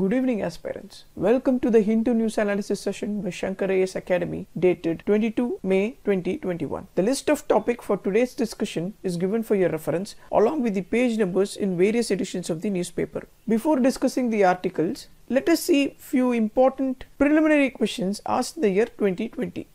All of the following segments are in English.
Good evening aspirants. Welcome to the Hindu News Analysis session by Shankar AS Academy dated 22 May 2021. The list of topic for today's discussion is given for your reference along with the page numbers in various editions of the newspaper. Before discussing the articles, let us see few important preliminary questions asked in the year 2020.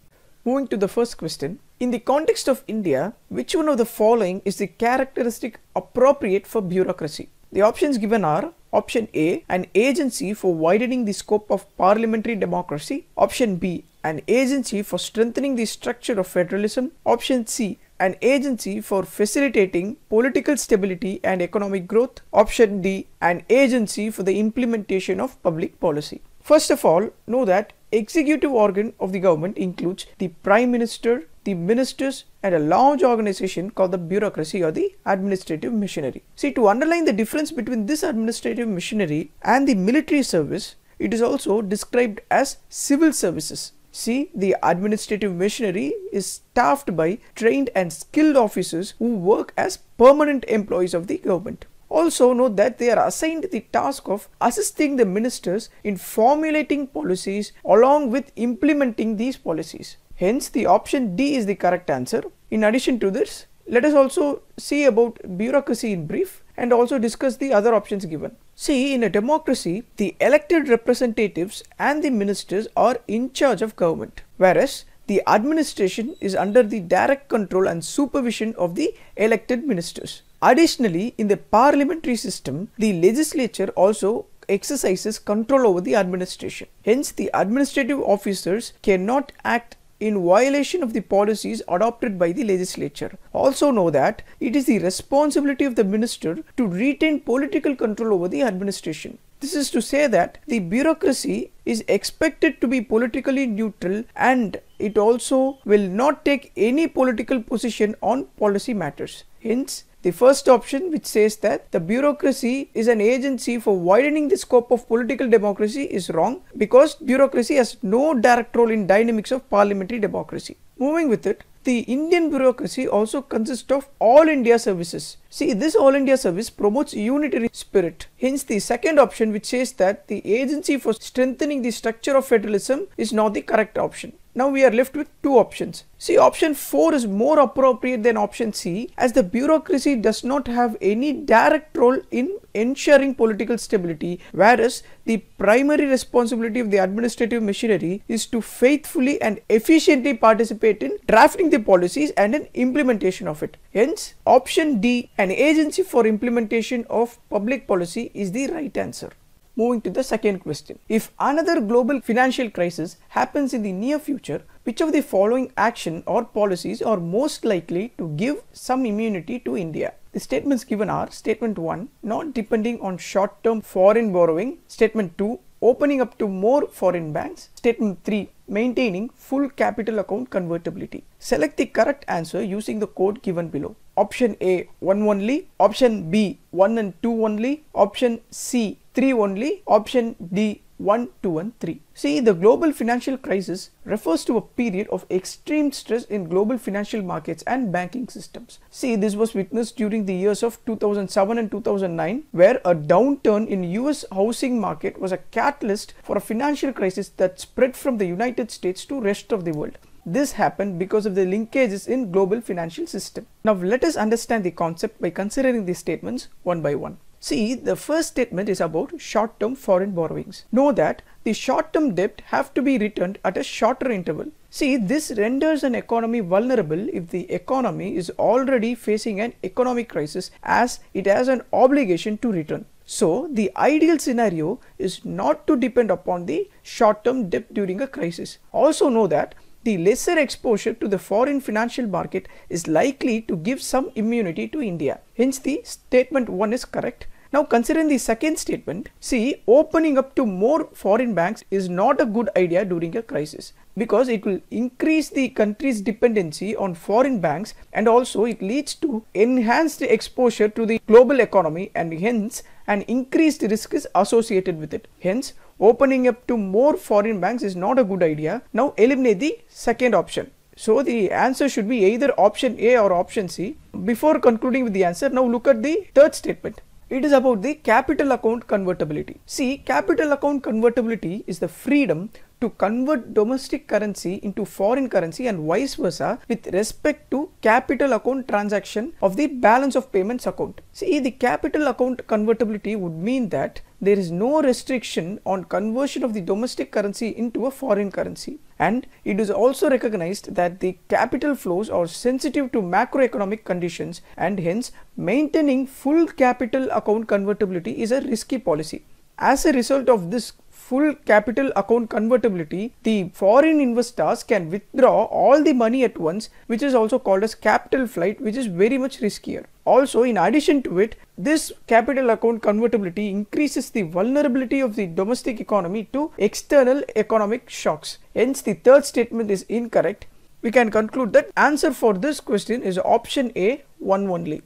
Moving to the first question, in the context of India, which one of the following is the characteristic appropriate for bureaucracy? The options given are Option A, an agency for widening the scope of parliamentary democracy. Option B, an agency for strengthening the structure of federalism. Option C, an agency for facilitating political stability and economic growth. Option D, an agency for the implementation of public policy. First of all, know that executive organ of the government includes the prime minister, the ministers and a large organization called the bureaucracy or the administrative machinery. See, to underline the difference between this administrative machinery and the military service, it is also described as civil services. See, the administrative machinery is staffed by trained and skilled officers who work as permanent employees of the government. Also, note that they are assigned the task of assisting the ministers in formulating policies along with implementing these policies. Hence, the option D is the correct answer. In addition to this, let us also see about bureaucracy in brief and also discuss the other options given. See, in a democracy, the elected representatives and the ministers are in charge of government, whereas the administration is under the direct control and supervision of the elected ministers. Additionally, in the parliamentary system, the legislature also exercises control over the administration. Hence, the administrative officers cannot act in violation of the policies adopted by the legislature. Also know that it is the responsibility of the minister to retain political control over the administration. This is to say that the bureaucracy is expected to be politically neutral and it also will not take any political position on policy matters. Hence, the first option which says that the bureaucracy is an agency for widening the scope of political democracy is wrong because bureaucracy has no direct role in dynamics of parliamentary democracy. Moving with it, the Indian bureaucracy also consists of all India services. See, this all India service promotes unitary spirit. Hence, the second option which says that the agency for strengthening the structure of federalism is not the correct option. Now we are left with two options. See option 4 is more appropriate than option C as the bureaucracy does not have any direct role in ensuring political stability whereas the primary responsibility of the administrative machinery is to faithfully and efficiently participate in drafting the policies and in implementation of it. Hence option D an agency for implementation of public policy is the right answer. Moving to the second question. If another global financial crisis happens in the near future, which of the following action or policies are most likely to give some immunity to India? The statements given are statement 1 not depending on short term foreign borrowing, statement 2 opening up to more foreign banks, statement 3 maintaining full capital account convertibility. Select the correct answer using the code given below. Option A 1 only, option B 1 and 2 only, option C 3 only, option D one, two, and three. See, the global financial crisis refers to a period of extreme stress in global financial markets and banking systems. See, this was witnessed during the years of 2007 and 2009, where a downturn in US housing market was a catalyst for a financial crisis that spread from the United States to rest of the world. This happened because of the linkages in global financial system. Now let us understand the concept by considering these statements one by one. See, the first statement is about short-term foreign borrowings. Know that the short-term debt have to be returned at a shorter interval. See, this renders an economy vulnerable if the economy is already facing an economic crisis as it has an obligation to return. So, the ideal scenario is not to depend upon the short-term debt during a crisis. Also know that the lesser exposure to the foreign financial market is likely to give some immunity to India. Hence the statement 1 is correct. Now considering the second statement, see opening up to more foreign banks is not a good idea during a crisis because it will increase the country's dependency on foreign banks and also it leads to enhanced exposure to the global economy and hence an increased risk is associated with it. Hence opening up to more foreign banks is not a good idea. Now eliminate the second option. So the answer should be either option A or option C. Before concluding with the answer, now look at the third statement. It is about the capital account convertibility. See, capital account convertibility is the freedom to convert domestic currency into foreign currency and vice versa with respect to capital account transaction of the balance of payments account. See, the capital account convertibility would mean that there is no restriction on conversion of the domestic currency into a foreign currency. And it is also recognized that the capital flows are sensitive to macroeconomic conditions and hence maintaining full capital account convertibility is a risky policy. As a result of this full capital account convertibility, the foreign investors can withdraw all the money at once, which is also called as capital flight, which is very much riskier. Also, in addition to it, this capital account convertibility increases the vulnerability of the domestic economy to external economic shocks. Hence, the third statement is incorrect. We can conclude that answer for this question is option A, one only.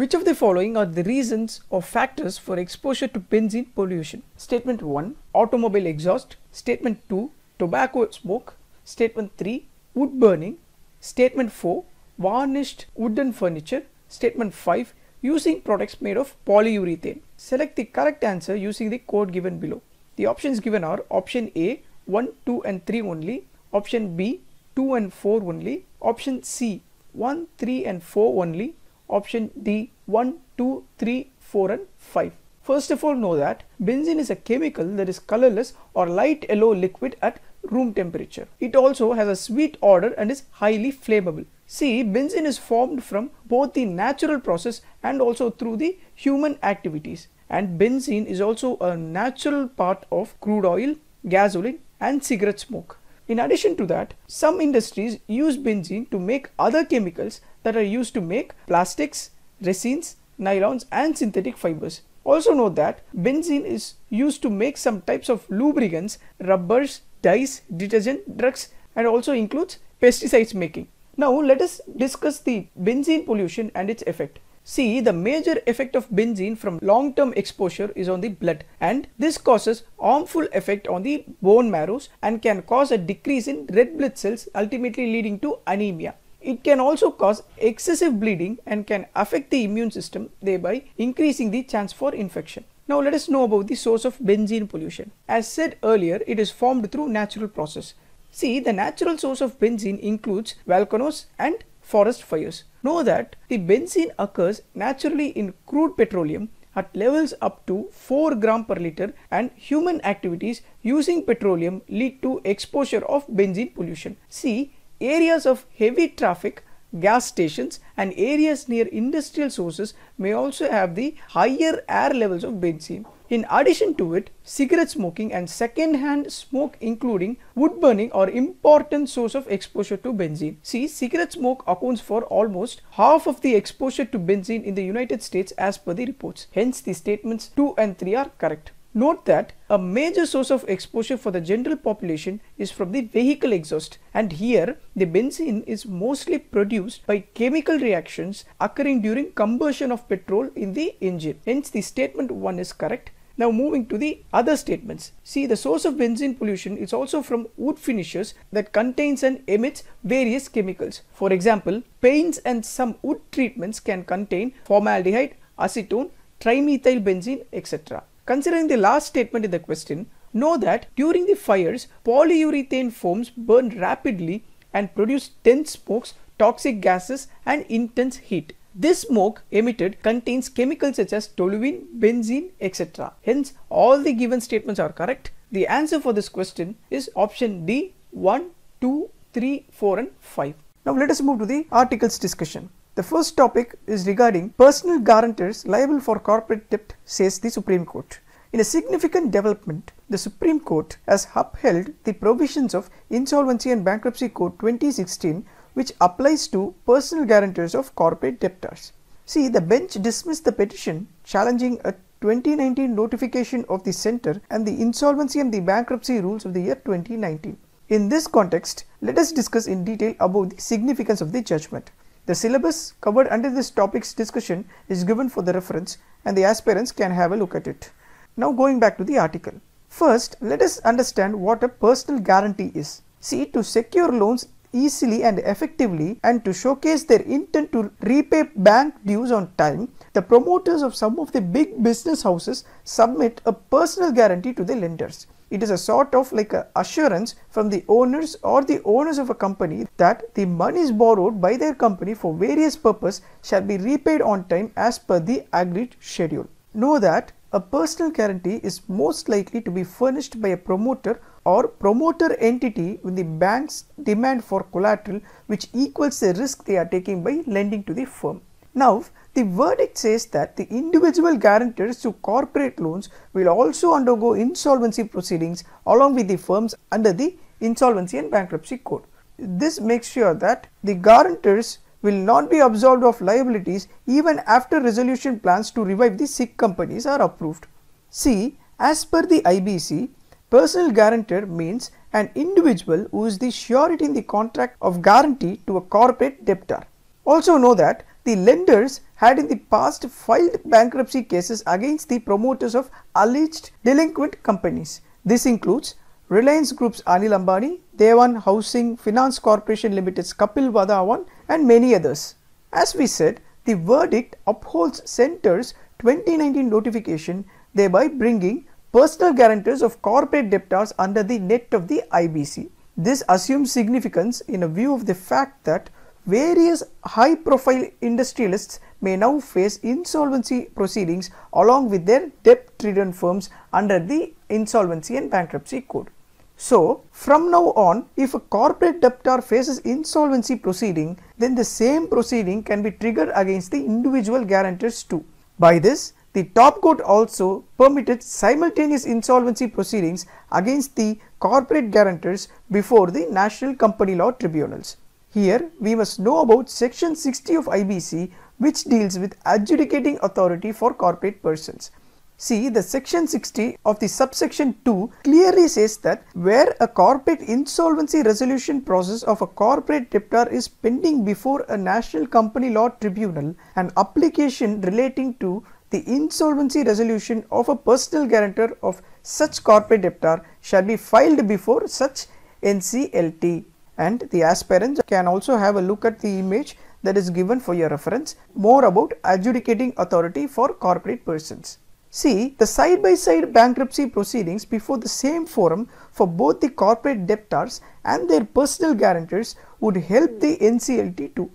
Which of the following are the reasons or factors for exposure to benzene pollution? Statement 1 Automobile exhaust. Statement 2 Tobacco smoke. Statement 3 Wood burning. Statement 4 Varnished wooden furniture. Statement 5 Using products made of polyurethane. Select the correct answer using the code given below. The options given are option A 1, 2 and 3 only, option B 2 and 4 only, option C 1, 3 and 4 only, option D 1, 2, 3, 4 and 5. First of all know that benzene is a chemical that is colorless or light yellow liquid at room temperature. It also has a sweet odor and is highly flammable. See, benzene is formed from both the natural process and also through the human activities. And benzene is also a natural part of crude oil, gasoline and cigarette smoke. In addition to that, some industries use benzene to make other chemicals that are used to make plastics, resins, nylons and synthetic fibers. Also note that benzene is used to make some types of lubricants, rubbers, dyes, detergent, drugs and also includes pesticides making. Now let us discuss the benzene pollution and its effect. See, the major effect of benzene from long-term exposure is on the blood and this causes harmful effect on the bone marrows and can cause a decrease in red blood cells ultimately leading to anemia. It can also cause excessive bleeding and can affect the immune system thereby increasing the chance for infection. Now let us know about the source of benzene pollution. As said earlier, it is formed through natural process. See, the natural source of benzene includes volcanoes and forest fires. Know that the benzene occurs naturally in crude petroleum at levels up to 4 gram per liter and human activities using petroleum lead to exposure of benzene pollution. See areas of heavy traffic, gas stations and areas near industrial sources may also have the higher air levels of benzene. In addition to it, cigarette smoking and second-hand smoke including wood burning are important source of exposure to benzene. See, cigarette smoke accounts for almost half of the exposure to benzene in the United States as per the reports. Hence, the statements 2 and 3 are correct. Note that a major source of exposure for the general population is from the vehicle exhaust and here the benzene is mostly produced by chemical reactions occurring during combustion of petrol in the engine. Hence the statement 1 is correct now moving to the other statements. See the source of benzene pollution is also from wood finishes that contains and emits various chemicals. For example, paints and some wood treatments can contain formaldehyde, acetone, trimethyl benzene, etc. Considering the last statement in the question, know that during the fires, polyurethane foams burn rapidly and produce dense smokes, toxic gases and intense heat. This smoke emitted contains chemicals such as toluene, benzene, etc. Hence, all the given statements are correct. The answer for this question is option D 1, 2, 3, 4 and 5. Now let us move to the articles discussion. The first topic is regarding personal guarantors liable for corporate debt, says the Supreme Court. In a significant development, the Supreme Court has upheld the provisions of Insolvency and Bankruptcy Code 2016 which applies to personal guarantors of corporate debtors. See, the bench dismissed the petition challenging a 2019 notification of the center and the insolvency and the bankruptcy rules of the year 2019. In this context, let us discuss in detail about the significance of the judgment. The syllabus covered under this topic's discussion is given for the reference and the aspirants can have a look at it. Now going back to the article. First, let us understand what a personal guarantee is. See, to secure loans easily and effectively and to showcase their intent to repay bank dues on time, the promoters of some of the big business houses submit a personal guarantee to the lenders. It is a sort of like an assurance from the owners or the owners of a company that the monies borrowed by their company for various purpose shall be repaid on time as per the agreed schedule. Know that a personal guarantee is most likely to be furnished by a promoter or promoter entity when the bank's demand for collateral which equals the risk they are taking by lending to the firm. Now, the verdict says that the individual guarantors to corporate loans will also undergo insolvency proceedings along with the firms under the Insolvency and Bankruptcy Code. This makes sure that the guarantors will not be absolved of liabilities even after resolution plans to revive the sick companies are approved. See, as per the IBC, Personal guarantor means an individual who is the surety in the contract of guarantee to a corporate debtor. Also know that the lenders had in the past filed bankruptcy cases against the promoters of alleged delinquent companies. This includes Reliance Group's Anil Ambani, Devan Housing Finance Corporation Limited's Kapil Vadhavan and many others. As we said, the verdict upholds Center's 2019 notification thereby bringing personal guarantors of corporate debtors under the net of the IBC. This assumes significance in a view of the fact that various high profile industrialists may now face insolvency proceedings along with their debt ridden firms under the Insolvency and Bankruptcy Code. So, from now on, if a corporate debtor faces insolvency proceeding, then the same proceeding can be triggered against the individual guarantors too. By this, the top court also permitted simultaneous insolvency proceedings against the corporate guarantors before the national company law tribunals. Here we must know about section 60 of IBC which deals with adjudicating authority for corporate persons. See the section 60 of the subsection 2 clearly says that where a corporate insolvency resolution process of a corporate debtor is pending before a national company law tribunal an application relating to the insolvency resolution of a personal guarantor of such corporate debtor shall be filed before such NCLT and the aspirants can also have a look at the image that is given for your reference more about adjudicating authority for corporate persons. See the side by side bankruptcy proceedings before the same forum for both the corporate debtors and their personal guarantors would help the NCLT to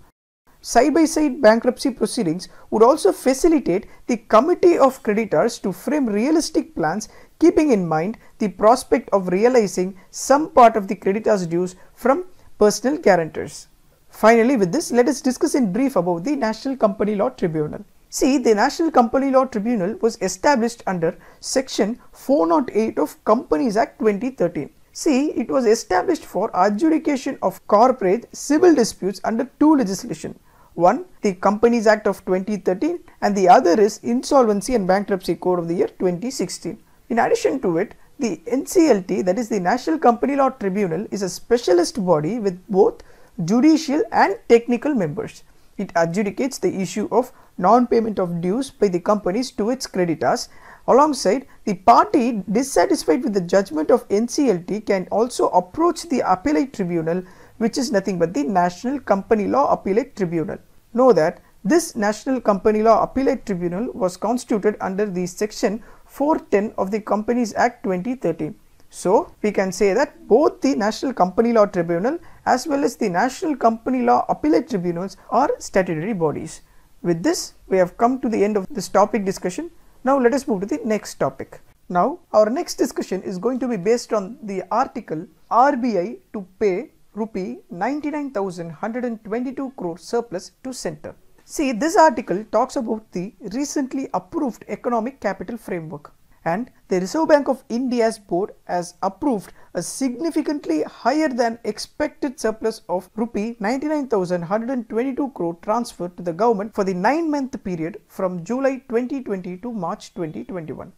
Side-by-side bankruptcy proceedings would also facilitate the committee of creditors to frame realistic plans keeping in mind the prospect of realizing some part of the creditor's dues from personal guarantors. Finally, with this, let us discuss in brief about the National Company Law Tribunal. See, the National Company Law Tribunal was established under Section 408 of Companies Act 2013. See, it was established for adjudication of corporate civil disputes under two legislation. One, the Companies Act of 2013 and the other is Insolvency and Bankruptcy Code of the year 2016. In addition to it, the NCLT that is the National Company Law Tribunal is a specialist body with both judicial and technical members. It adjudicates the issue of non-payment of dues by the companies to its creditors. Alongside, the party dissatisfied with the judgment of NCLT can also approach the appellate tribunal which is nothing but the National Company Law Appellate Tribunal. Know that this National Company Law Appellate Tribunal was constituted under the section 410 of the Companies Act 2013. So, we can say that both the National Company Law Tribunal as well as the National Company Law Appellate Tribunals are statutory bodies. With this, we have come to the end of this topic discussion. Now, let us move to the next topic. Now, our next discussion is going to be based on the article RBI to pay rupee 99,122 crore surplus to center. See, this article talks about the recently approved economic capital framework and the Reserve Bank of India's board has approved a significantly higher than expected surplus of rupee 99,122 crore transferred to the government for the 9 month period from July 2020 to March 2021.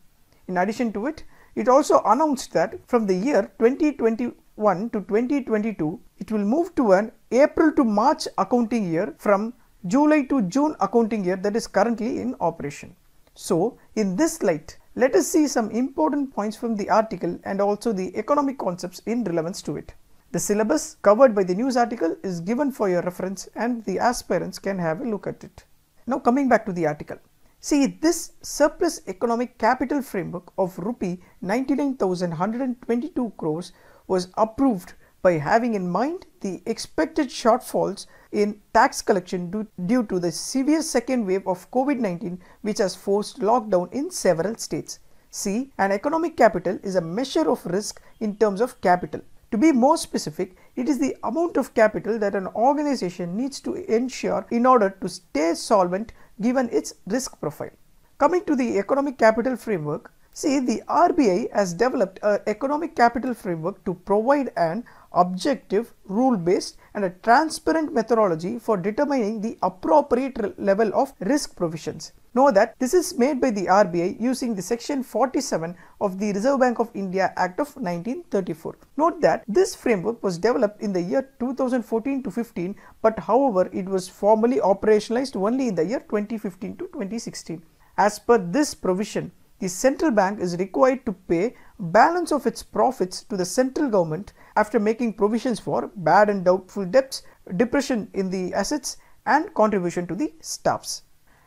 In addition to it, it also announced that from the year 2020 1 to 2022, it will move to an April to March accounting year from July to June accounting year that is currently in operation. So, in this light, let us see some important points from the article and also the economic concepts in relevance to it. The syllabus covered by the news article is given for your reference and the aspirants can have a look at it. Now coming back to the article. See this surplus economic capital framework of rupee 99,122 crores was approved by having in mind the expected shortfalls in tax collection due to the severe second wave of COVID 19, which has forced lockdown in several states. C. An economic capital is a measure of risk in terms of capital. To be more specific, it is the amount of capital that an organization needs to ensure in order to stay solvent given its risk profile. Coming to the economic capital framework, See, the RBI has developed an economic capital framework to provide an objective, rule-based and a transparent methodology for determining the appropriate level of risk provisions. Know that this is made by the RBI using the section 47 of the Reserve Bank of India Act of 1934. Note that this framework was developed in the year 2014 to 15 but however it was formally operationalized only in the year 2015 to 2016. As per this provision, the central bank is required to pay balance of its profits to the central government after making provisions for bad and doubtful debts, depression in the assets and contribution to the staffs.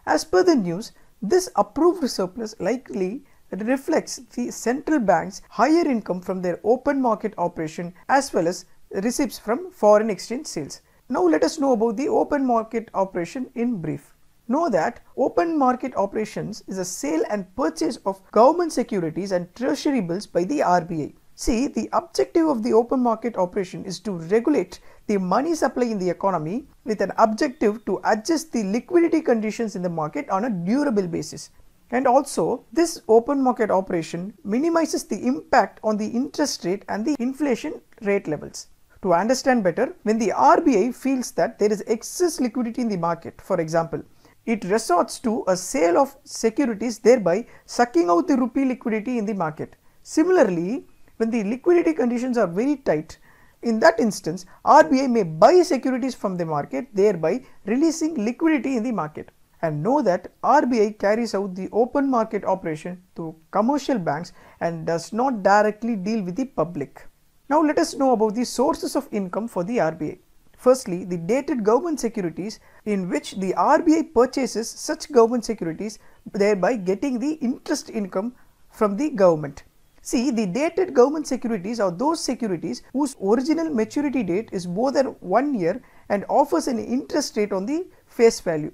As per the news, this approved surplus likely reflects the central bank's higher income from their open market operation as well as receipts from foreign exchange sales. Now let us know about the open market operation in brief. Know that open market operations is a sale and purchase of government securities and treasury bills by the RBI. See, the objective of the open market operation is to regulate the money supply in the economy with an objective to adjust the liquidity conditions in the market on a durable basis. And also, this open market operation minimizes the impact on the interest rate and the inflation rate levels. To understand better, when the RBI feels that there is excess liquidity in the market, for example, it resorts to a sale of securities thereby sucking out the rupee liquidity in the market. Similarly, when the liquidity conditions are very tight, in that instance RBI may buy securities from the market thereby releasing liquidity in the market. And know that RBI carries out the open market operation to commercial banks and does not directly deal with the public. Now let us know about the sources of income for the RBI. Firstly, the dated government securities in which the RBI purchases such government securities thereby getting the interest income from the government. See, the dated government securities are those securities whose original maturity date is more than one year and offers an interest rate on the face value.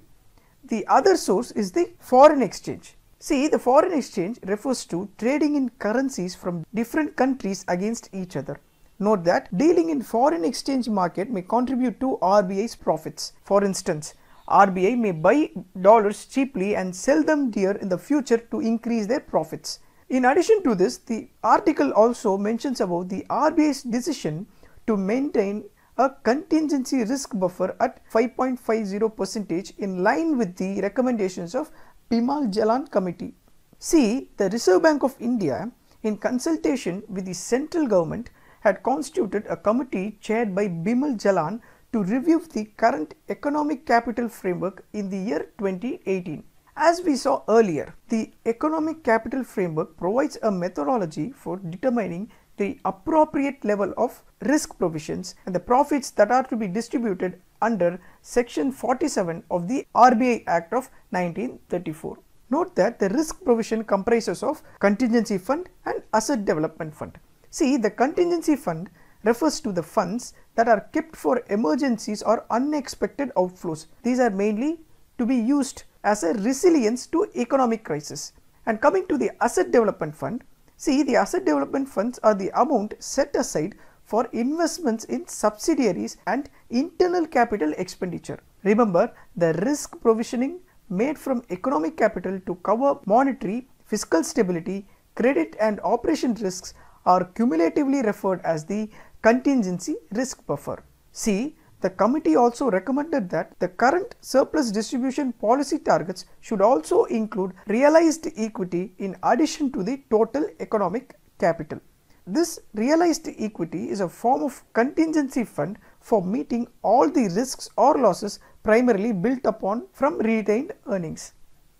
The other source is the foreign exchange. See, the foreign exchange refers to trading in currencies from different countries against each other. Note that dealing in foreign exchange market may contribute to RBI's profits. For instance, RBI may buy dollars cheaply and sell them dear in the future to increase their profits. In addition to this, the article also mentions about the RBI's decision to maintain a contingency risk buffer at 5.50% in line with the recommendations of Pimal Jalan Committee. See, the Reserve Bank of India in consultation with the central government had constituted a committee chaired by Bimal Jalan to review the current economic capital framework in the year 2018. As we saw earlier, the economic capital framework provides a methodology for determining the appropriate level of risk provisions and the profits that are to be distributed under section 47 of the RBI Act of 1934. Note that the risk provision comprises of contingency fund and asset development fund. See, the contingency fund refers to the funds that are kept for emergencies or unexpected outflows. These are mainly to be used as a resilience to economic crisis. And coming to the asset development fund, see the asset development funds are the amount set aside for investments in subsidiaries and internal capital expenditure. Remember the risk provisioning made from economic capital to cover monetary, fiscal stability, credit and operation risks are cumulatively referred as the contingency risk buffer. See, the committee also recommended that the current surplus distribution policy targets should also include realized equity in addition to the total economic capital. This realized equity is a form of contingency fund for meeting all the risks or losses primarily built upon from retained earnings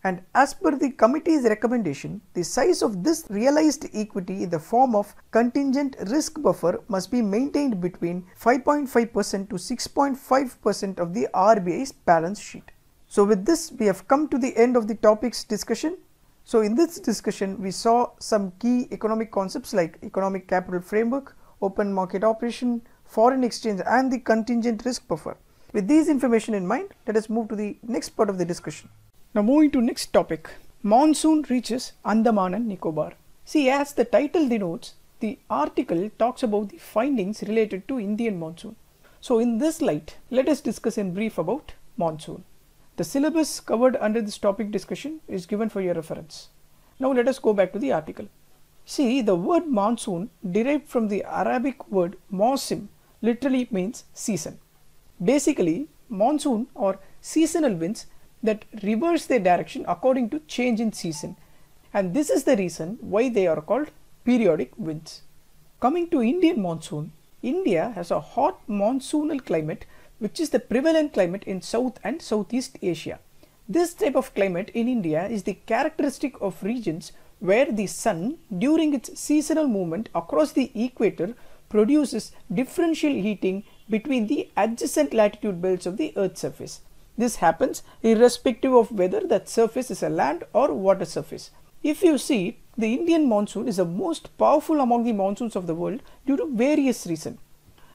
and as per the committee's recommendation, the size of this realized equity in the form of contingent risk buffer must be maintained between 5.5% to 6.5% of the RBI's balance sheet. So with this we have come to the end of the topics discussion. So in this discussion we saw some key economic concepts like economic capital framework, open market operation, foreign exchange and the contingent risk buffer. With these information in mind, let us move to the next part of the discussion. Now moving to next topic. Monsoon reaches Andaman and Nicobar. See as the title denotes, the article talks about the findings related to Indian monsoon. So in this light, let us discuss in brief about monsoon. The syllabus covered under this topic discussion is given for your reference. Now let us go back to the article. See, the word monsoon derived from the Arabic word mausim literally means season. Basically, monsoon or seasonal winds that reverse their direction according to change in season. And this is the reason why they are called periodic winds. Coming to Indian monsoon, India has a hot monsoonal climate which is the prevalent climate in South and Southeast Asia. This type of climate in India is the characteristic of regions where the sun during its seasonal movement across the equator produces differential heating between the adjacent latitude belts of the earth's surface. This happens irrespective of whether that surface is a land or water surface. If you see, the Indian monsoon is the most powerful among the monsoons of the world due to various reasons.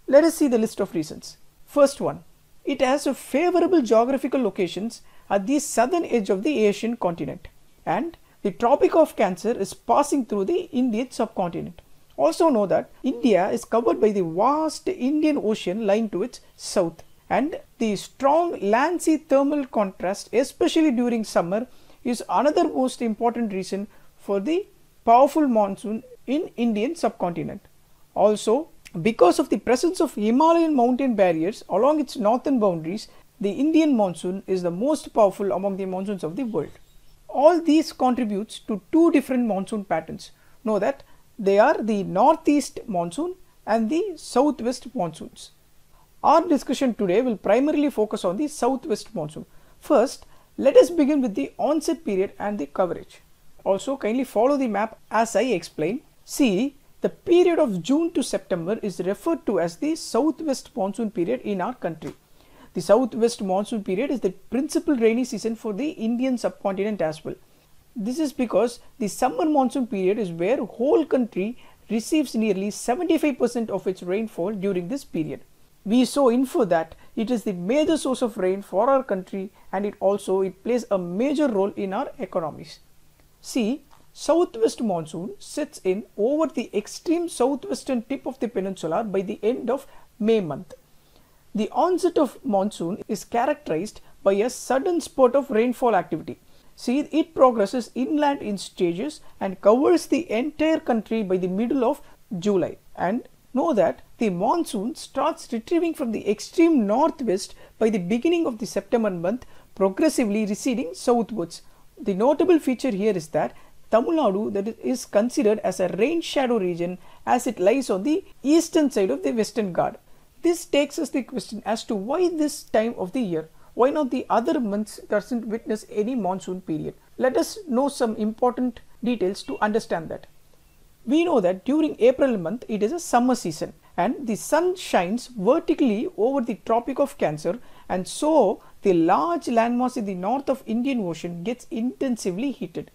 Let us see the list of reasons. First one, it has a favorable geographical locations at the southern edge of the Asian continent and the Tropic of Cancer is passing through the Indian subcontinent. Also know that India is covered by the vast Indian Ocean lying to its south and the strong land-sea thermal contrast especially during summer is another most important reason for the powerful monsoon in Indian subcontinent. Also because of the presence of Himalayan mountain barriers along its northern boundaries the Indian monsoon is the most powerful among the monsoons of the world. All these contributes to two different monsoon patterns. Know that they are the northeast monsoon and the southwest monsoons. Our discussion today will primarily focus on the southwest monsoon. First, let us begin with the onset period and the coverage. Also, kindly follow the map as I explain. See, the period of June to September is referred to as the southwest monsoon period in our country. The southwest monsoon period is the principal rainy season for the Indian subcontinent as well. This is because the summer monsoon period is where whole country receives nearly 75% of its rainfall during this period we so infer that it is the major source of rain for our country and it also it plays a major role in our economies. See, southwest monsoon sets in over the extreme southwestern tip of the peninsula by the end of May month. The onset of monsoon is characterized by a sudden spurt of rainfall activity. See, it progresses inland in stages and covers the entire country by the middle of July and know that the monsoon starts retrieving from the extreme northwest by the beginning of the September month, progressively receding southwards. The notable feature here is that Tamil Nadu that is considered as a rain shadow region as it lies on the eastern side of the Western Ghats. This takes us the question as to why this time of the year, why not the other months doesn't witness any monsoon period. Let us know some important details to understand that. We know that during April month it is a summer season and the sun shines vertically over the Tropic of Cancer and so the large landmass in the north of Indian Ocean gets intensively heated.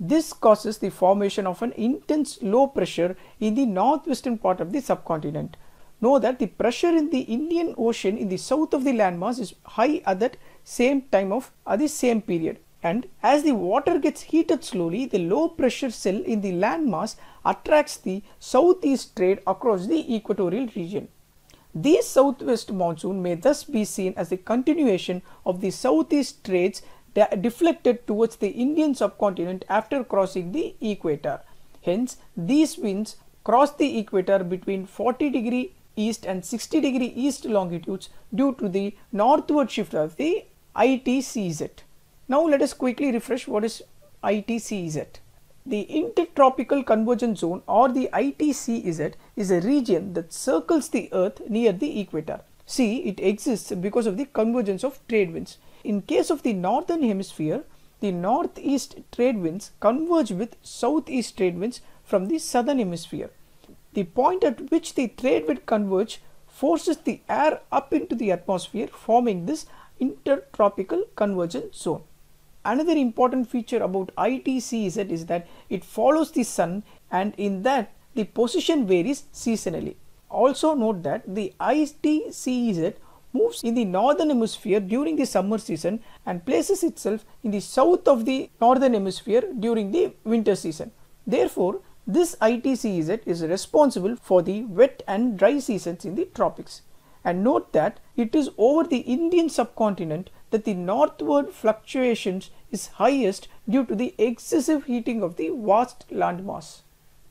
This causes the formation of an intense low pressure in the northwestern part of the subcontinent. Know that the pressure in the Indian Ocean in the south of the landmass is high at that same time of at the same period and as the water gets heated slowly, the low pressure cell in the landmass attracts the southeast trade across the equatorial region. This southwest monsoon may thus be seen as a continuation of the southeast trades deflected towards the Indian subcontinent after crossing the equator. Hence, these winds cross the equator between 40 degree east and 60 degree east longitudes due to the northward shift of the ITCZ. Now let us quickly refresh what is ITCZ. The intertropical convergence zone or the ITCZ is a region that circles the earth near the equator. See, it exists because of the convergence of trade winds. In case of the northern hemisphere, the northeast trade winds converge with southeast trade winds from the southern hemisphere. The point at which the trade wind converge forces the air up into the atmosphere forming this intertropical convergence zone. Another important feature about ITCZ is that it follows the sun and in that the position varies seasonally. Also note that the ITCZ moves in the northern hemisphere during the summer season and places itself in the south of the northern hemisphere during the winter season. Therefore, this ITCZ is responsible for the wet and dry seasons in the tropics. And note that it is over the Indian subcontinent that the northward fluctuations is highest due to the excessive heating of the vast landmass.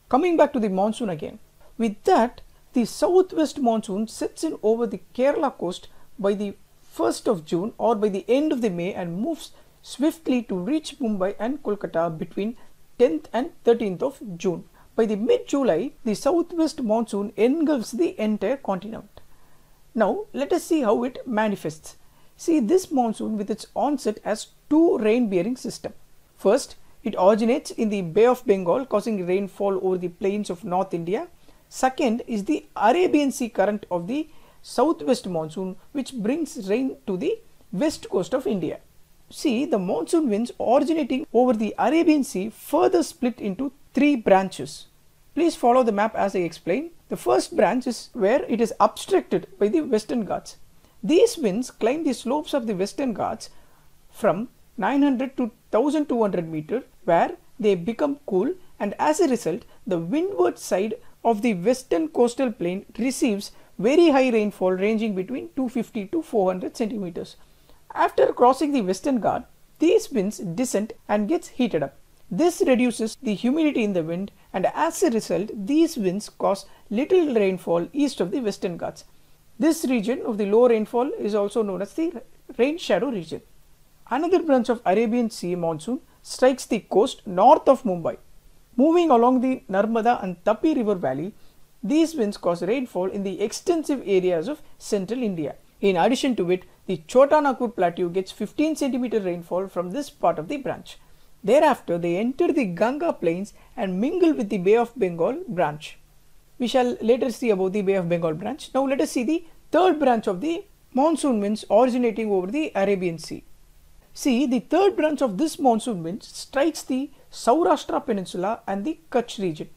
Coming back to the monsoon again. With that, the southwest monsoon sets in over the Kerala coast by the 1st of June or by the end of the May and moves swiftly to reach Mumbai and Kolkata between 10th and 13th of June. By the mid-July, the southwest monsoon engulfs the entire continent. Now, let us see how it manifests. See this monsoon with its onset has two rain bearing system. First, it originates in the Bay of Bengal causing rainfall over the plains of North India. Second is the Arabian Sea current of the southwest monsoon which brings rain to the west coast of India. See the monsoon winds originating over the Arabian Sea further split into three branches. Please follow the map as I explain. The first branch is where it is obstructed by the western ghats. These winds climb the slopes of the Western Ghats from 900 to 1200 meter where they become cool and as a result the windward side of the western coastal plain receives very high rainfall ranging between 250 to 400 centimeters. After crossing the western Ghats, these winds descend and gets heated up. This reduces the humidity in the wind and as a result these winds cause little rainfall east of the western Ghats. This region of the low rainfall is also known as the rain shadow region. Another branch of Arabian Sea monsoon strikes the coast north of Mumbai. Moving along the Narmada and Tapi river valley, these winds cause rainfall in the extensive areas of central India. In addition to it, the Chota Nagpur plateau gets 15 cm rainfall from this part of the branch. Thereafter, they enter the Ganga plains and mingle with the Bay of Bengal branch. We shall later see about the Bay of Bengal branch. Now let us see the third branch of the monsoon winds originating over the Arabian Sea. See the third branch of this monsoon winds strikes the Saurashtra Peninsula and the Kutch region.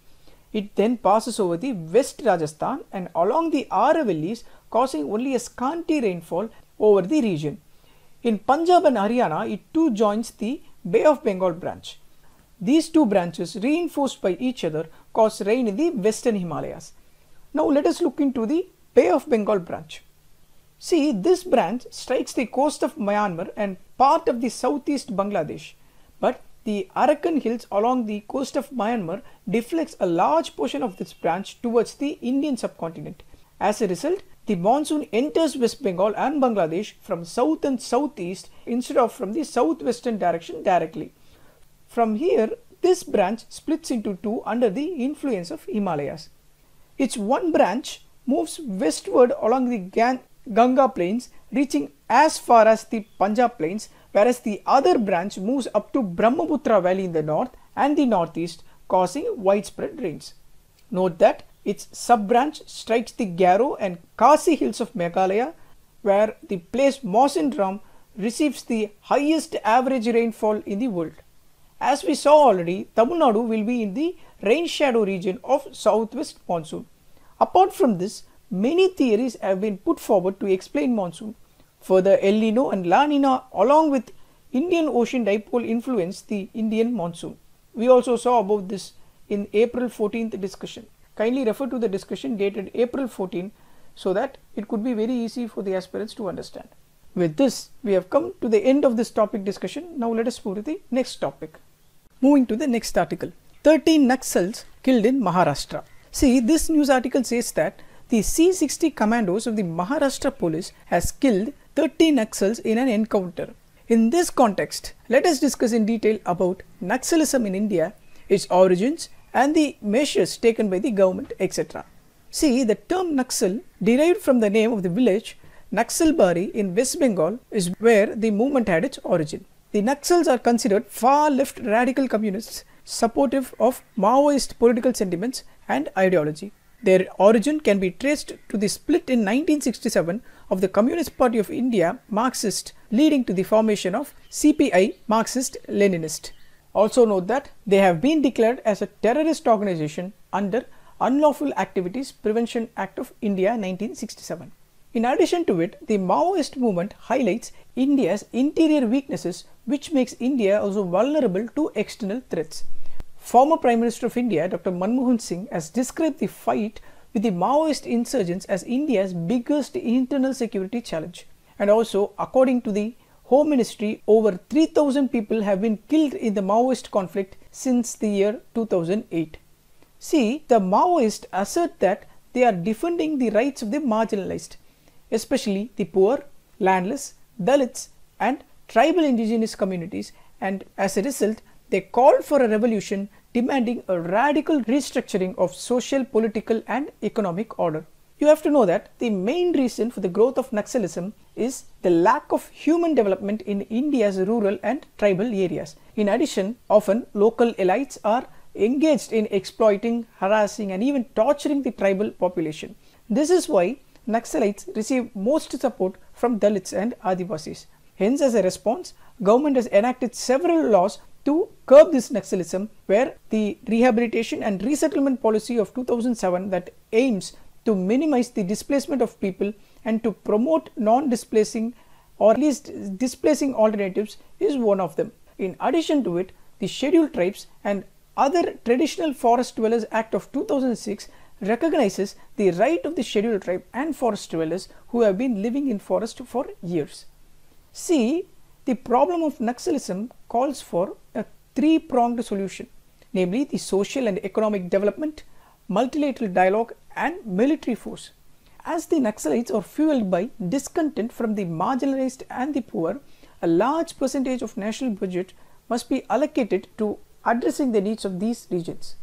It then passes over the west Rajasthan and along the Aravallis causing only a scanty rainfall over the region. In Punjab and Haryana, it too joins the Bay of Bengal branch. These two branches reinforced by each other cause rain in the western Himalayas. Now let us look into the Bay of Bengal branch. See this branch strikes the coast of Myanmar and part of the southeast Bangladesh but the Arakan hills along the coast of Myanmar deflects a large portion of this branch towards the Indian subcontinent. As a result, the monsoon enters West Bengal and Bangladesh from south and southeast instead of from the southwestern direction directly. From here, this branch splits into two under the influence of Himalayas. Its one branch moves westward along the Ganga plains, reaching as far as the Punjab plains, whereas the other branch moves up to Brahmaputra valley in the north and the northeast, causing widespread rains. Note that its sub-branch strikes the Garo and Khasi hills of Meghalaya, where the place Mosinram receives the highest average rainfall in the world. As we saw already, Tamil Nadu will be in the rain shadow region of southwest monsoon. Apart from this, many theories have been put forward to explain monsoon. Further, El Nino and La Nina along with Indian Ocean dipole influence the Indian monsoon. We also saw about this in April 14th discussion. Kindly refer to the discussion dated April 14 so that it could be very easy for the aspirants to understand. With this, we have come to the end of this topic discussion. Now let us move to the next topic. Moving to the next article 13 Naxals killed in Maharashtra. See, this news article says that the C60 commandos of the Maharashtra police has killed 13 Naxals in an encounter. In this context, let us discuss in detail about Naxalism in India, its origins, and the measures taken by the government, etc. See, the term Naxal, derived from the name of the village Naxalbari in West Bengal, is where the movement had its origin. The Naxals are considered far left radical communists supportive of Maoist political sentiments and ideology. Their origin can be traced to the split in 1967 of the Communist Party of India Marxist, leading to the formation of CPI Marxist Leninist. Also, note that they have been declared as a terrorist organization under Unlawful Activities Prevention Act of India 1967. In addition to it, the Maoist movement highlights India's interior weaknesses which makes India also vulnerable to external threats. Former Prime Minister of India Dr. Manmohan Singh has described the fight with the Maoist insurgents as India's biggest internal security challenge. And also, according to the Home Ministry, over 3,000 people have been killed in the Maoist conflict since the year 2008. See, the Maoists assert that they are defending the rights of the marginalized, especially the poor, landless, Dalits and tribal indigenous communities and as a result they called for a revolution demanding a radical restructuring of social, political and economic order. You have to know that the main reason for the growth of Naxalism is the lack of human development in India's rural and tribal areas. In addition, often local elites are engaged in exploiting, harassing and even torturing the tribal population. This is why Naxalites receive most support from Dalits and Adivasis. Hence, as a response, government has enacted several laws to curb this Naxalism where the rehabilitation and resettlement policy of 2007 that aims to minimize the displacement of people and to promote non-displacing or at least displacing alternatives is one of them. In addition to it, the Scheduled Tribes and other Traditional Forest Dwellers Act of 2006 recognizes the right of the scheduled tribe and forest dwellers who have been living in forest for years. C. The problem of Naxalism calls for a three-pronged solution, namely the social and economic development, multilateral dialogue and military force. As the Naxalites are fueled by discontent from the marginalized and the poor, a large percentage of national budget must be allocated to addressing the needs of these regions.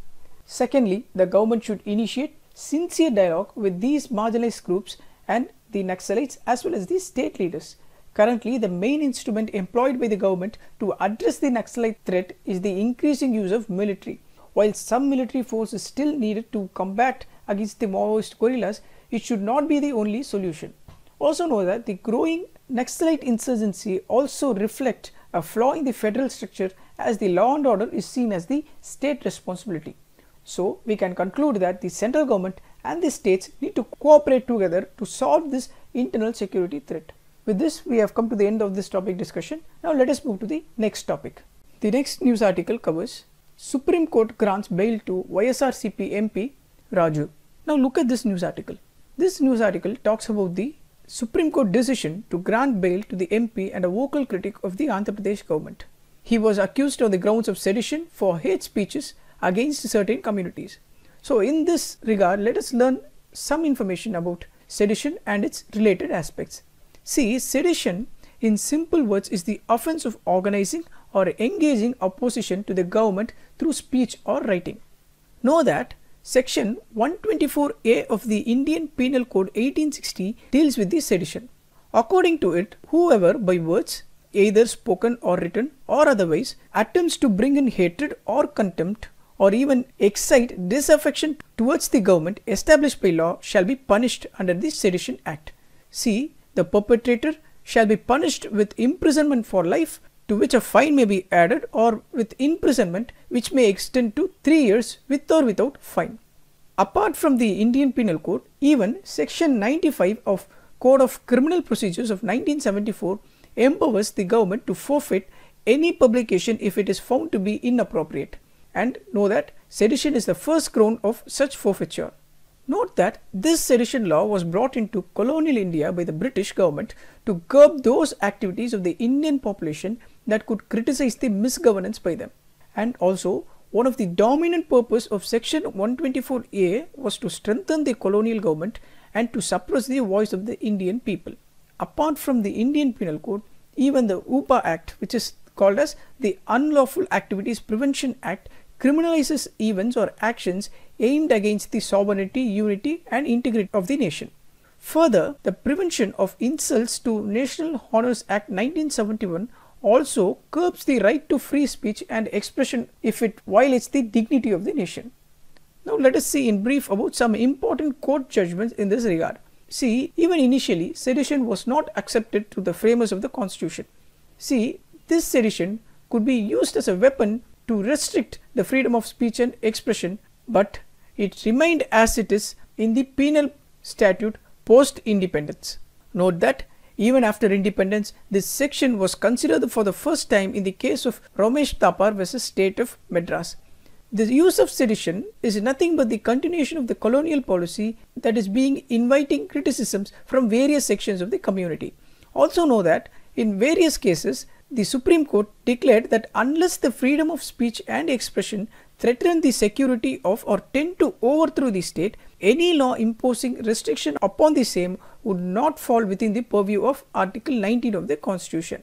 Secondly, the government should initiate sincere dialogue with these marginalized groups and the Naxalites as well as the state leaders. Currently, the main instrument employed by the government to address the Naxalite threat is the increasing use of military. While some military force is still needed to combat against the Maoist guerrillas, it should not be the only solution. Also know that the growing Naxalite insurgency also reflect a flaw in the federal structure as the law and order is seen as the state responsibility. So we can conclude that the central government and the states need to cooperate together to solve this internal security threat. With this, we have come to the end of this topic discussion. Now let us move to the next topic. The next news article covers Supreme Court grants bail to YSRCP MP Raju. Now look at this news article. This news article talks about the Supreme Court decision to grant bail to the MP and a vocal critic of the Andhra Pradesh government. He was accused on the grounds of sedition for hate speeches against certain communities. So in this regard, let us learn some information about sedition and its related aspects. See, sedition in simple words is the offense of organizing or engaging opposition to the government through speech or writing. Know that section 124A of the Indian Penal Code 1860 deals with the sedition. According to it, whoever by words, either spoken or written or otherwise, attempts to bring in hatred or contempt or even excite disaffection towards the government established by law shall be punished under the Sedition Act. C. The perpetrator shall be punished with imprisonment for life to which a fine may be added or with imprisonment which may extend to 3 years with or without fine. Apart from the Indian Penal Code, even Section 95 of Code of Criminal Procedures of 1974 empowers the government to forfeit any publication if it is found to be inappropriate and know that sedition is the first ground of such forfeiture. Note that this sedition law was brought into colonial India by the British government to curb those activities of the Indian population that could criticize the misgovernance by them. And also, one of the dominant purpose of section 124A was to strengthen the colonial government and to suppress the voice of the Indian people. Apart from the Indian Penal Code, even the UPA Act, which is called as the Unlawful Activities Prevention Act, criminalizes events or actions aimed against the sovereignty, unity, and integrity of the nation. Further, the Prevention of Insults to National Honors Act 1971 also curbs the right to free speech and expression if it violates the dignity of the nation. Now, let us see in brief about some important court judgments in this regard. See, even initially, sedition was not accepted to the framers of the constitution. See, this sedition could be used as a weapon to restrict the freedom of speech and expression, but it remained as it is in the penal statute post independence. Note that even after independence, this section was considered for the first time in the case of Ramesh Thapar versus State of Madras. The use of sedition is nothing but the continuation of the colonial policy that is being inviting criticisms from various sections of the community. Also know that in various cases, the Supreme Court declared that unless the freedom of speech and expression threaten the security of or tend to overthrow the state, any law imposing restriction upon the same would not fall within the purview of Article 19 of the Constitution.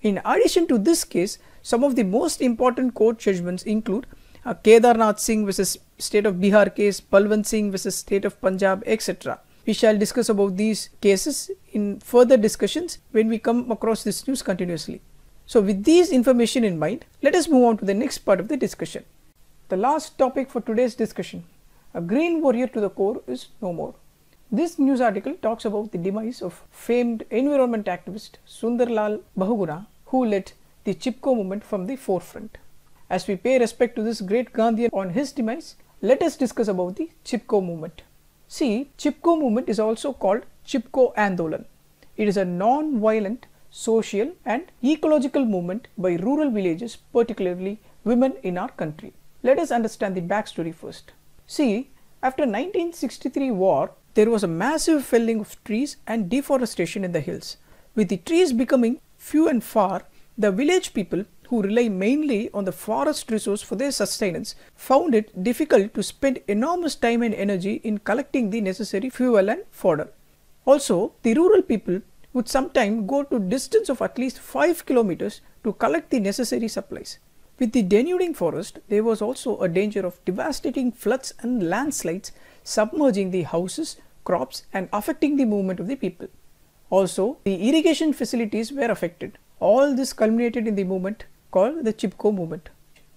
In addition to this case, some of the most important court judgments include Kedar Kedarnath Singh vs. State of Bihar case, Palwan Singh vs. State of Punjab, etc. We shall discuss about these cases in further discussions when we come across this news continuously. So with these information in mind, let us move on to the next part of the discussion. The last topic for today's discussion, a green warrior to the core is no more. This news article talks about the demise of famed environment activist Sundarlal Bahuguna who led the Chipko movement from the forefront. As we pay respect to this great Gandhian on his demise, let us discuss about the Chipko movement. See, Chipko movement is also called Chipko Andolan. It is a non-violent social and ecological movement by rural villages, particularly women in our country. Let us understand the backstory first. See, after 1963 war, there was a massive felling of trees and deforestation in the hills. With the trees becoming few and far, the village people who rely mainly on the forest resource for their sustenance found it difficult to spend enormous time and energy in collecting the necessary fuel and fodder. Also, the rural people would sometime go to distance of at least 5 kilometers to collect the necessary supplies. With the denuding forest, there was also a danger of devastating floods and landslides submerging the houses, crops and affecting the movement of the people. Also, the irrigation facilities were affected. All this culminated in the movement called the Chipko movement.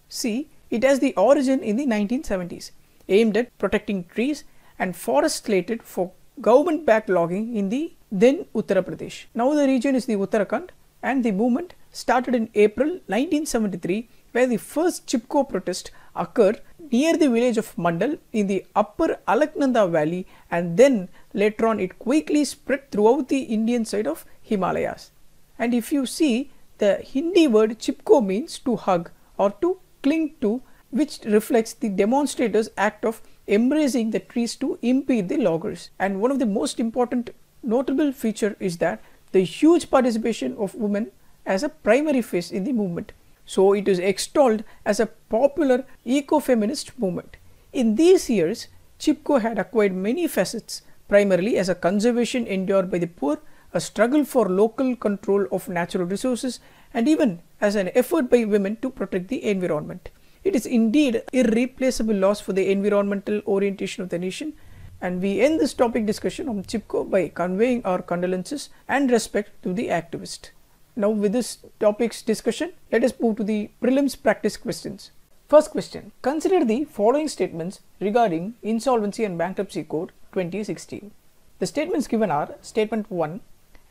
See, it has the origin in the 1970s, aimed at protecting trees and forest slated for government backlogging in the then Uttar Pradesh. Now the region is the Uttarakhand and the movement started in April 1973 where the first Chipko protest occurred near the village of Mandal in the upper Alaknanda valley and then later on it quickly spread throughout the Indian side of Himalayas. And if you see the Hindi word Chipko means to hug or to cling to which reflects the demonstrators act of embracing the trees to impede the loggers and one of the most important notable feature is that the huge participation of women as a primary face in the movement so it is extolled as a popular eco-feminist movement in these years chipko had acquired many facets primarily as a conservation endured by the poor a struggle for local control of natural resources and even as an effort by women to protect the environment it is indeed irreplaceable loss for the environmental orientation of the nation and we end this topic discussion on Chipko by conveying our condolences and respect to the activist. Now with this topics discussion, let us move to the prelims practice questions. First question, consider the following statements regarding Insolvency and Bankruptcy Code 2016. The statements given are Statement 1.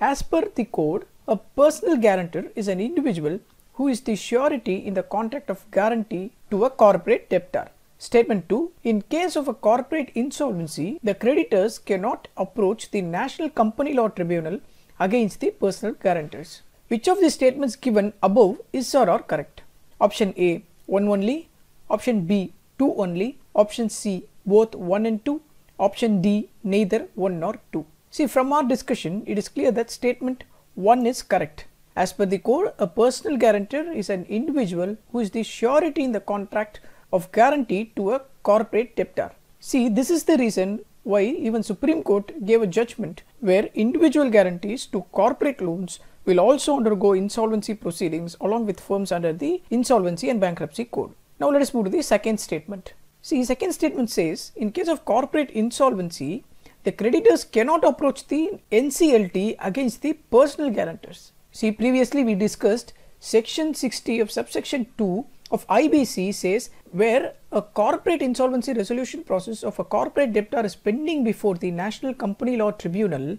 As per the code, a personal guarantor is an individual who is the surety in the contract of guarantee to a corporate debtor. Statement 2. In case of a corporate insolvency, the creditors cannot approach the National Company Law Tribunal against the personal guarantors. Which of the statements given above is or are correct? Option A 1 only, option B 2 only, option C both 1 and 2, option D neither 1 nor 2. See from our discussion it is clear that statement 1 is correct as per the code, a personal guarantor is an individual who is the surety in the contract of guarantee to a corporate debtor. See, this is the reason why even Supreme Court gave a judgment where individual guarantees to corporate loans will also undergo insolvency proceedings along with firms under the Insolvency and Bankruptcy Code. Now let us move to the second statement. See, second statement says, in case of corporate insolvency, the creditors cannot approach the NCLT against the personal guarantors. See previously we discussed section 60 of subsection 2 of IBC says where a corporate insolvency resolution process of a corporate debtor is pending before the National Company Law Tribunal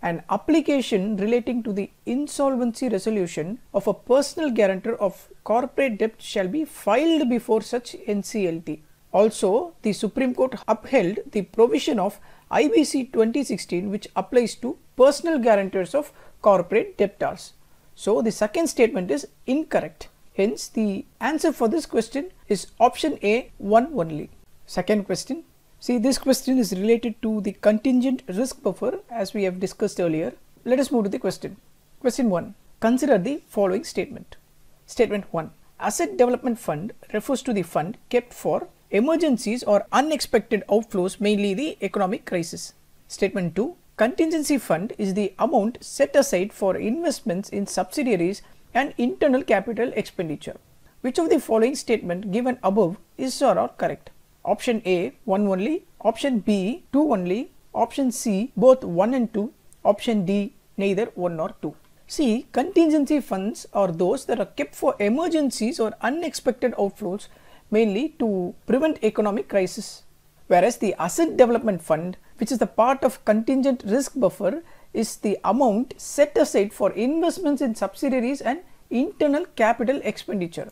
an application relating to the insolvency resolution of a personal guarantor of corporate debt shall be filed before such NCLT. Also, the Supreme Court upheld the provision of IBC 2016 which applies to personal guarantors of corporate debtors. So the second statement is incorrect. Hence the answer for this question is option A 1 only. Second question. See this question is related to the contingent risk buffer as we have discussed earlier. Let us move to the question. Question 1. Consider the following statement. Statement 1. Asset Development Fund refers to the fund kept for emergencies or unexpected outflows mainly the economic crisis. Statement 2. Contingency fund is the amount set aside for investments in subsidiaries and internal capital expenditure. Which of the following statement given above is or are correct? Option A 1 only, option B 2 only, option C both 1 and 2, option D neither 1 nor 2. See, contingency funds are those that are kept for emergencies or unexpected outflows mainly to prevent economic crisis. Whereas the asset development fund which is the part of contingent risk buffer is the amount set aside for investments in subsidiaries and internal capital expenditure.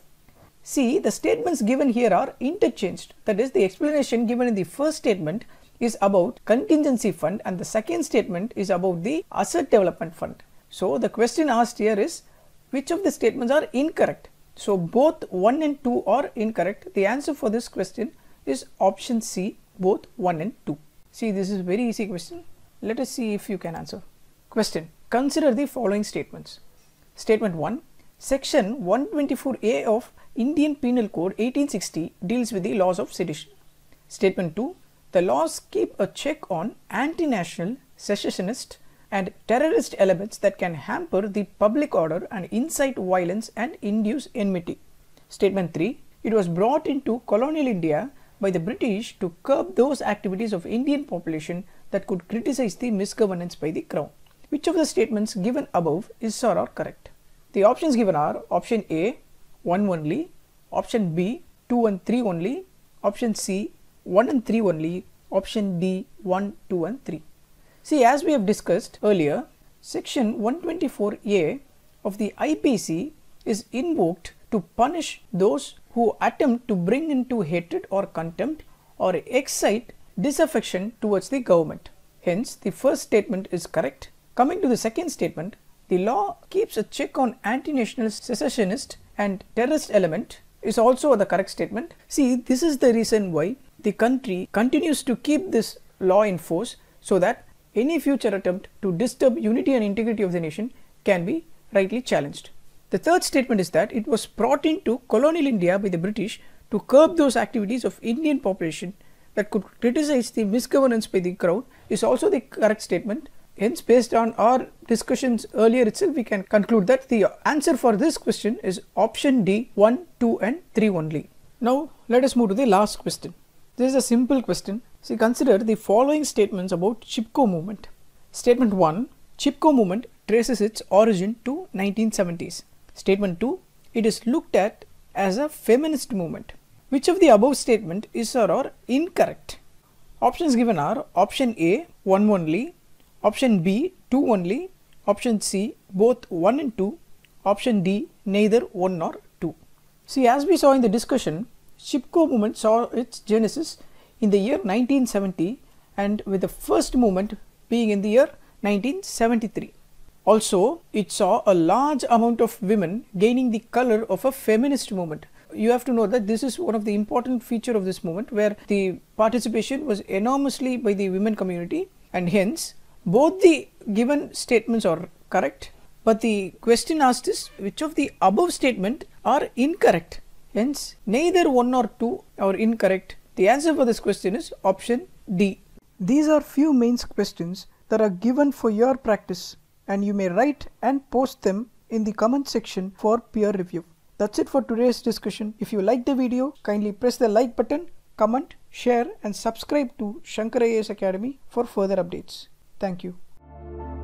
See, the statements given here are interchanged. That is, the explanation given in the first statement is about contingency fund and the second statement is about the asset development fund. So, the question asked here is which of the statements are incorrect? So, both 1 and 2 are incorrect. The answer for this question is option C, both 1 and 2. See, this is a very easy question. Let us see if you can answer. Question. Consider the following statements. Statement 1. Section 124A of Indian Penal Code 1860 deals with the laws of sedition. Statement 2. The laws keep a check on anti-national, secessionist and terrorist elements that can hamper the public order and incite violence and induce enmity. Statement 3. It was brought into colonial India by the British to curb those activities of Indian population that could criticize the misgovernance by the crown. Which of the statements given above is or are correct? The options given are option A 1 only, option B 2 and 3 only, option C 1 and 3 only, option D 1, 2 and 3. See as we have discussed earlier, section 124A of the IPC is invoked to punish those who attempt to bring into hatred or contempt or excite disaffection towards the government. Hence, the first statement is correct. Coming to the second statement, the law keeps a check on anti-national secessionist and terrorist element is also the correct statement. See, this is the reason why the country continues to keep this law in force so that any future attempt to disturb unity and integrity of the nation can be rightly challenged. The third statement is that it was brought into colonial India by the British to curb those activities of Indian population that could criticize the misgovernance by the crown is also the correct statement. Hence, based on our discussions earlier itself, we can conclude that the answer for this question is option D 1, 2 and 3 only. Now, let us move to the last question. This is a simple question. See, consider the following statements about Chipko movement. Statement 1. Chipko movement traces its origin to 1970s. Statement 2. It is looked at as a feminist movement. Which of the above statement is or are incorrect? Options given are option A 1 only, option B 2 only, option C both 1 and 2, option D neither 1 nor 2. See as we saw in the discussion, Shipko movement saw its genesis in the year 1970 and with the first movement being in the year 1973. Also, it saw a large amount of women gaining the color of a feminist movement. You have to know that this is one of the important feature of this movement where the participation was enormously by the women community and hence both the given statements are correct but the question asked is which of the above statement are incorrect hence neither one or two are incorrect the answer for this question is option d these are few main questions that are given for your practice and you may write and post them in the comment section for peer review. That's it for today's discussion. If you like the video, kindly press the like button, comment, share and subscribe to Shankar AS Academy for further updates. Thank you.